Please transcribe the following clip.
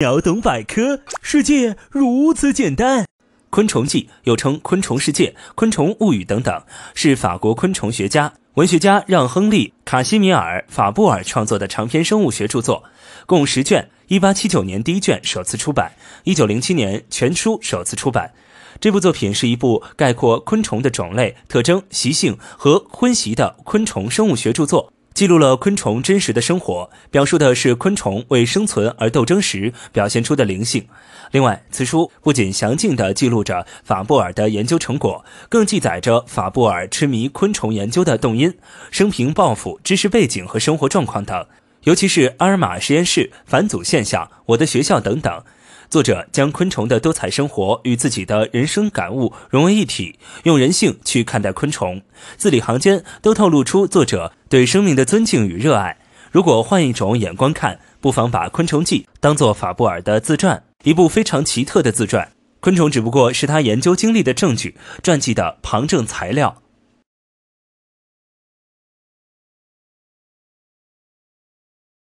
秒懂百科，世界如此简单。《昆虫记》又称《昆虫世界》《昆虫物语》等等，是法国昆虫学家、文学家让·亨利·卡西米尔·法布尔创作的长篇生物学著作，共十卷。一八七九年第一卷首次出版，一九零七年全书首次出版。这部作品是一部概括昆虫的种类、特征、习性和婚习的昆虫生物学著作。记录了昆虫真实的生活，表述的是昆虫为生存而斗争时表现出的灵性。另外，此书不仅详尽地记录着法布尔的研究成果，更记载着法布尔痴迷昆虫研究的动因、生平、抱负、知识背景和生活状况等。尤其是阿尔玛实验室反祖现象、我的学校等等。作者将昆虫的多彩生活与自己的人生感悟融为一体，用人性去看待昆虫，字里行间都透露出作者对生命的尊敬与热爱。如果换一种眼光看，不妨把《昆虫记》当作法布尔的自传，一部非常奇特的自传。昆虫只不过是他研究经历的证据，传记的旁证材料。